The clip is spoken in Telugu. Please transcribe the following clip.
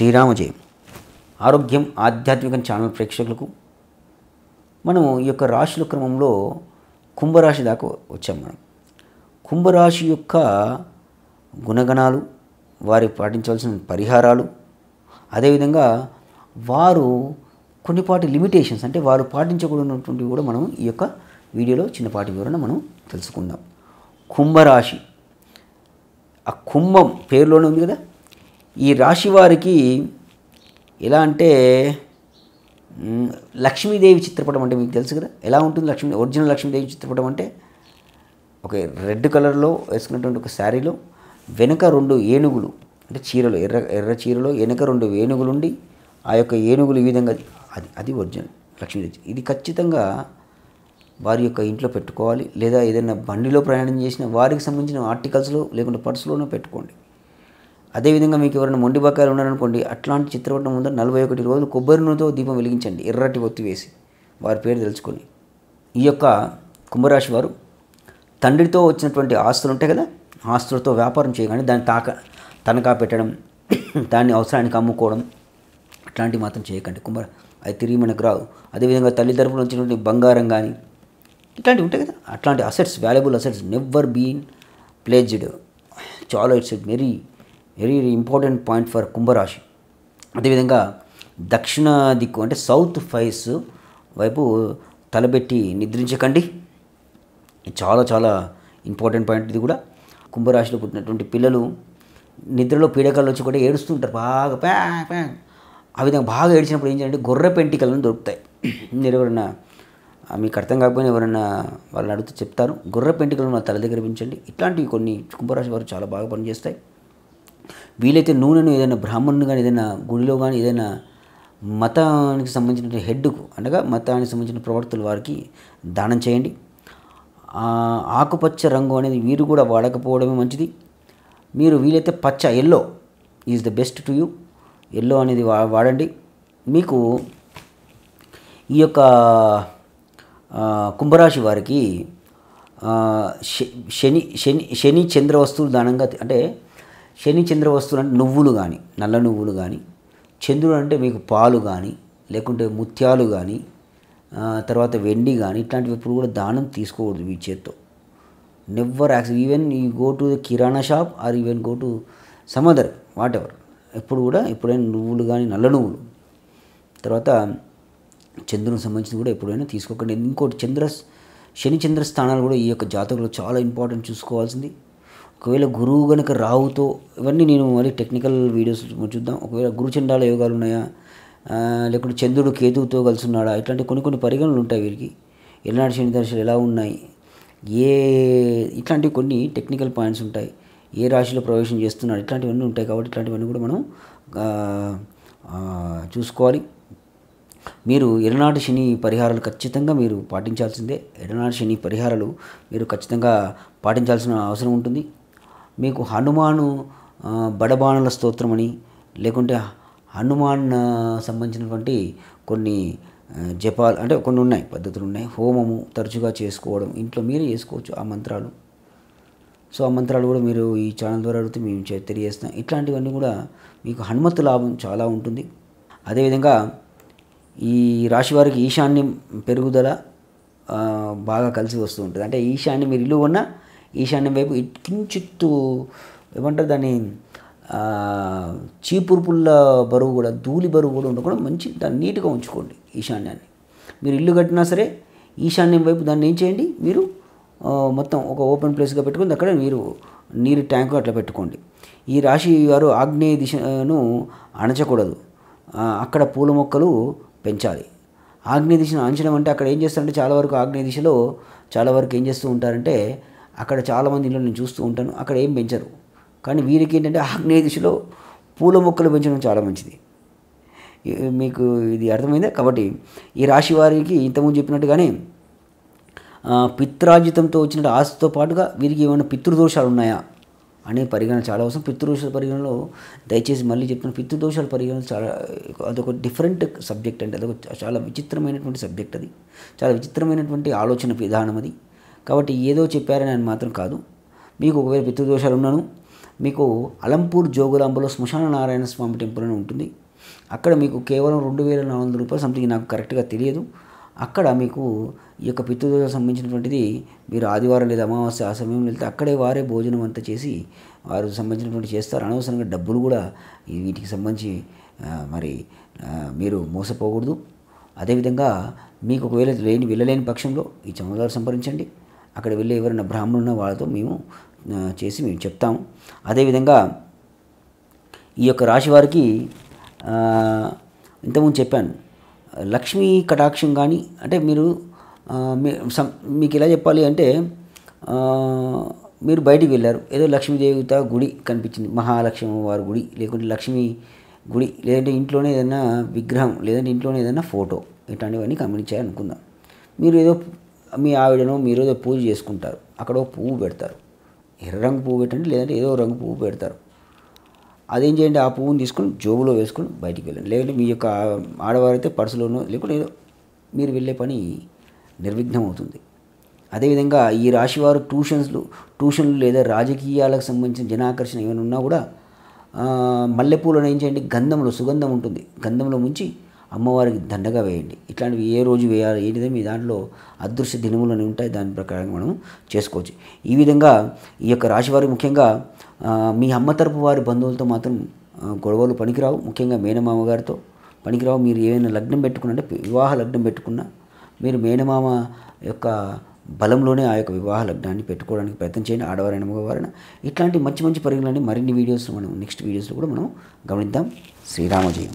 శ్రీరామజయం ఆరోగ్యం ఆధ్యాత్మికం ఛానల్ ప్రేక్షకులకు మనం ఈ యొక్క రాశుల క్రమంలో కుంభరాశి దాకా వచ్చాం మనం కుంభరాశి యొక్క గుణగణాలు వారి పాటించవలసిన పరిహారాలు అదేవిధంగా వారు కొన్నిపాటి లిమిటేషన్స్ అంటే వారు పాటించకూడనటువంటివి కూడా మనం ఈ యొక్క వీడియోలో చిన్నపాటి వివరణ మనం తెలుసుకుందాం కుంభరాశి ఆ కుంభం పేరులోనే ఉంది కదా ఈ రాశి వారికి ఎలా అంటే లక్ష్మీదేవి చిత్రపటం అంటే మీకు తెలుసు కదా ఎలా ఉంటుంది లక్ష్మీ ఒరిజినల్ లక్ష్మీదేవి చిత్రపటం అంటే ఒక రెడ్ కలర్లో వేసుకున్నటువంటి ఒక శారీలో వెనుక రెండు ఏనుగులు అంటే చీరలు ఎర్ర ఎర్ర చీరలో వెనక రెండు ఏనుగులు ఉండి ఆ యొక్క ఏనుగులు ఈ విధంగా అది అది ఒరిజినల్ లక్ష్మీదేవి ఇది ఖచ్చితంగా వారి యొక్క ఇంట్లో పెట్టుకోవాలి లేదా ఏదైనా బండిలో ప్రయాణం చేసిన వారికి సంబంధించిన ఆర్టికల్స్లో లేకుంటే పర్సులోనో పెట్టుకోండి అదేవిధంగా మీకు ఎవరైనా మొండి బకాయలు ఉన్నారనుకోండి అట్లాంటి చిత్రపటం ముందు నలభై ఒకటి రోజులు కొబ్బరి నూనెతో దీపం వెలిగించండి ఎర్రటి ఒత్తి వేసి వారి పేరు తెలుసుకొని ఈ యొక్క కుంభరాశి వారు తండ్రితో వచ్చినటువంటి ఆస్తులు ఉంటాయి కదా ఆస్తులతో వ్యాపారం చేయగానే దాన్ని తాక తనఖా పెట్టడం దాన్ని అవసరానికి అమ్ముకోవడం అట్లాంటివి మాత్రం చేయకండి కుంభ అది తిరిగి మనకు రావు అదేవిధంగా తల్లి తరపున వచ్చినటువంటి బంగారం కానీ ఇట్లాంటివి ఉంటాయి కదా అట్లాంటి assets valuable assets never been pledged చాలా it's very very very important point for కుంభరాశి అదేవిధంగా దక్షిణ దిక్కు అంటే సౌత్ ఫైస్ వైపు తలబెట్టి నిద్రించకండి చాలా చాలా ఇంపార్టెంట్ పాయింట్ ఇది కూడా కుంభరాశిలో పుట్టినటువంటి పిల్లలు నిద్రలో పీడకలు వచ్చి కూడా ఏడుస్తుంటారు బాగా ప్యా ప్యా ఆ విధంగా బాగా ఏడిచినప్పుడు ఏం చేయాలంటే గొర్రె పెంటికలను దొరుకుతాయి మీరు ఎవరన్నా మీకు అర్థం కాకపోయినా ఎవరన్నా వాళ్ళని అడిగితే చెప్తారు గొర్రె పెంటికలను నా తల దగ్గర పెంచండి ఇట్లాంటివి కొన్ని కుంభరాశి వారు చాలా బాగా పనిచేస్తాయి వీలైతే నూనెను ఏదైనా బ్రాహ్మణుని కానీ ఏదైనా గుడిలో కానీ ఏదైనా మతానికి సంబంధించిన హెడ్కు అనగా మతానికి సంబంధించిన ప్రవర్తలు వారికి దానం చేయండి ఆకుపచ్చ రంగు అనేది వీరు కూడా వాడకపోవడమే మంచిది మీరు వీలైతే పచ్చ yellow is the best to you yellow అనేది వాడండి మీకు ఈ యొక్క కుంభరాశి వారికి శని శని శని చంద్ర వస్తువులు దానంగా అంటే శని చంద్ర వస్తువులు అంటే నువ్వులు కానీ నల్ల నువ్వులు కానీ చంద్రుడు అంటే మీకు పాలు కానీ లేకుంటే ముత్యాలు కానీ తర్వాత వెండి కానీ ఇట్లాంటివి ఎప్పుడు కూడా దానం తీసుకోకూడదు మీ చేత్తో నెవర్ యాక్సెస్ ఈవెన్ ఈ go to the kirana shop or even go to some other whatever ఎప్పుడు కూడా ఎప్పుడైనా నువ్వులు కానీ నల్ల నువ్వులు తర్వాత చంద్రునికి సంబంధించి కూడా ఎప్పుడైనా తీసుకోకండి ఇంకోటి చంద్ర శని చంద్ర స్థానాలు కూడా ఈ యొక్క జాతకులు చాలా ఇంపార్టెంట్ చూసుకోవాల్సింది ఒకవేళ గురువు కనుక రావుతో ఇవన్నీ నేను మళ్ళీ టెక్నికల్ వీడియోస్ చూద్దాం ఒకవేళ గురు చండాల యోగాలు ఉన్నాయా లేకుంటే చంద్రుడు కేతువుతో కలిసి ఉన్నాడా ఇట్లాంటి కొన్ని కొన్ని పరిగణనలు ఉంటాయి వీరికి ఎలాంటి శని దశలు ఎలా ఉన్నాయి ఏ ఇట్లాంటి కొన్ని టెక్నికల్ పాయింట్స్ ఉంటాయి ఏ రాశిలో ప్రవేశం చేస్తున్నాడు ఇట్లాంటివన్నీ ఉంటాయి కాబట్టి ఇట్లాంటివన్నీ కూడా మనం చూసుకోవాలి మీరు ఎడనాటి శని పరిహారాలు ఖచ్చితంగా మీరు పాటించాల్సిందే ఎడనాటి శని పరిహారాలు మీరు ఖచ్చితంగా పాటించాల్సిన అవసరం ఉంటుంది మీకు హనుమాను బడబాణుల స్తోత్రం అని లేకుంటే హనుమాన్ సంబంధించినటువంటి కొన్ని జపాలు అంటే కొన్ని ఉన్నాయి పద్ధతులు ఉన్నాయి హోమము తరచుగా చేసుకోవడం ఇంట్లో మీరే చేసుకోవచ్చు ఆ మంత్రాలు సో ఆ మంత్రాలు కూడా మీరు ఈ ఛానల్ ద్వారా అడిగితే మేము తెలియజేస్తాం ఇట్లాంటివన్నీ కూడా మీకు హనుమత్ లాభం చాలా ఉంటుంది అదేవిధంగా ఈ రాశి వారికి ఈశాన్యం పెరుగుదల బాగా కలిసి వస్తూ ఉంటుంది అంటే ఈశాన్యం మీరు ఇల్లు ఉన్న ఈశాన్యం వైపు కించిత్తు ఏమంటారు దాన్ని చీపురు పుల్ల బరువు కూడా ధూళి బరువు కూడా ఉండకుండా మంచి దాన్ని నీట్గా ఉంచుకోండి ఈశాన్యాన్ని మీరు ఇల్లు కట్టినా సరే ఈశాన్యం వైపు దాన్ని ఏం చేయండి మీరు మొత్తం ఒక ఓపెన్ ప్లేస్గా పెట్టుకుని అక్కడ మీరు నీరు ట్యాంకు అట్లా పెట్టుకోండి ఈ రాశి వారు ఆగ్నేయ దిశను అణచకూడదు అక్కడ పూల మొక్కలు పెంచాలి ఆగ్నేయ దిశను అంచడం అంటే అక్కడ ఏం చేస్తారంటే చాలా వరకు ఆగ్నేయ దిశలో చాలా వరకు ఏం చేస్తూ ఉంటారంటే అక్కడ చాలామంది ఇళ్ళు నేను చూస్తూ ఉంటాను అక్కడ ఏం పెంచరు కానీ వీరికి ఏంటంటే ఆగ్నేయ దిశలో పూల మొక్కలు పెంచడం చాలా మంచిది మీకు ఇది అర్థమైందా కాబట్టి ఈ రాశి వారికి ఇంతకుముందు చెప్పినట్టుగానే పిత్రాజితంతో వచ్చిన ఆస్తితో పాటుగా వీరికి ఏమైనా పితృదోషాలు ఉన్నాయా అనే పరిగణన చాలా అవసరం పితృదోష పరిగణనలో దయచేసి మళ్ళీ చెప్తున్న పితృదోషాల పరిగణన చాలా అదొక డిఫరెంట్ సబ్జెక్ట్ అండి అదొక చాలా విచిత్రమైనటువంటి సబ్జెక్ట్ అది చాలా విచిత్రమైనటువంటి ఆలోచన విధానం అది కాబట్టి ఏదో చెప్పారని అని మాత్రం కాదు మీకు ఒకవేళ పితృదోషాలు ఉన్నాను మీకు అలంపూర్ జోగులాంబలో శ్మశాన నారాయణ స్వామి టెంపుల్ అని ఉంటుంది అక్కడ మీకు కేవలం రెండు వేల నాలుగు వందల రూపాయలు సంథింగ్ నాకు కరెక్ట్గా తెలియదు అక్కడ మీకు ఈ యొక్క పితృదోష సంబంధించినటువంటిది మీరు ఆదివారం లేదా అమావాస్య ఆ సమయంలో వెళ్తే అక్కడే వారే భోజనం అంతా చేసి వారు సంబంధించినటువంటి చేస్తారు అనవసరంగా డబ్బులు కూడా వీటికి సంబంధించి మరి మీరు మోసపోకూడదు అదేవిధంగా మీకు ఒకవేళ లేని వెళ్ళలేని పక్షంలో ఈ చమదారు సంప్రదించండి అక్కడ వెళ్ళి ఎవరైనా బ్రాహ్మణున్న వాళ్ళతో మేము చేసి మేము చెప్తాము అదేవిధంగా ఈ యొక్క రాశి వారికి ఇంతకుముందు చెప్పాను లక్ష్మీ కటాక్షం కానీ అంటే మీరు మీకు ఎలా చెప్పాలి అంటే మీరు బయటికి వెళ్ళారు ఏదో లక్ష్మీదేవిత గుడి కనిపించింది మహాలక్ష్మి వారి గుడి లేకుంటే లక్ష్మీ గుడి లేదంటే ఇంట్లోనే ఏదైనా విగ్రహం లేదంటే ఇంట్లోనే ఏదైనా ఫోటో ఇట్లాంటివన్నీ అనుకుందాం మీరు ఏదో మీ ఆవిడను మీరు ఏదో పూజ చేసుకుంటారు అక్కడ ఒక పువ్వు పెడతారు ఎర్ర రంగు పువ్వు పెట్టండి లేదంటే ఏదో రంగు పువ్వు పెడతారు అదేం చేయండి ఆ పువ్వుని తీసుకొని జోబులో వేసుకొని బయటికి వెళ్ళండి లేదంటే మీ యొక్క ఆడవారైతే పర్సులోనో లేకుంటే ఏదో మీరు వెళ్ళే పని నిర్విఘ్నం అవుతుంది అదేవిధంగా ఈ రాశివారు ట్యూషన్స్లు ట్యూషన్లు లేదా రాజకీయాలకు సంబంధించిన జనాకర్షణ ఏమైనా ఉన్నా కూడా మల్లెపూలను ఏం చేయండి గంధంలో సుగంధం ఉంటుంది గంధంలో ముంచి అమ్మవారికి దండగా వేయండి ఇట్లాంటివి ఏ రోజు వేయాలి ఏంటిదే మీ దాంట్లో అదృశ్య దినములు అని ఉంటాయి దాని ప్రకారం మనం చేసుకోవచ్చు ఈ విధంగా ఈ యొక్క రాశివారి ముఖ్యంగా మీ అమ్మ తరపు వారి బంధువులతో మాత్రం గొడవలు పనికిరావు ముఖ్యంగా మేనమామ గారితో పనికిరావు మీరు ఏమైనా లగ్నం పెట్టుకున్న అంటే వివాహ లగ్నం పెట్టుకున్నా మీరు మేనమామ యొక్క బలంలోనే ఆ యొక్క వివాహ లగ్నాన్ని పెట్టుకోవడానికి ప్రయత్నం చేయండి ఆడవారైన మగవారైనా ఇట్లాంటి మంచి మంచి పరిగణలన్నీ మరిన్ని వీడియోస్ మనం నెక్స్ట్ వీడియోస్లో కూడా మనం గమనిద్దాం శ్రీరామజయం